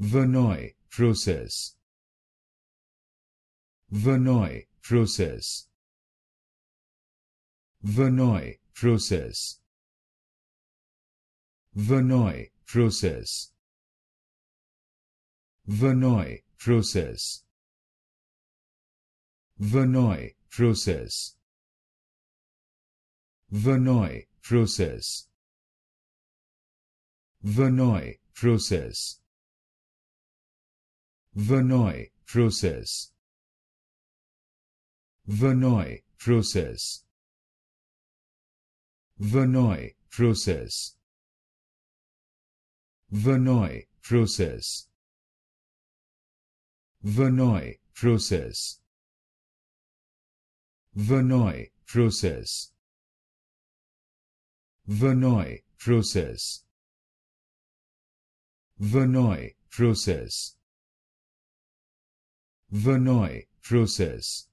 Verneuil process. Verneuil process. Verneuil process. Verneuil process. Verneuil process. Verneuil process. Verneuil process. Verneuil process. Verneuil process Verneuil process Verneuil process Verneuil process Verneuil process Verneuil process Verneuil process Verneuil process Vernoy process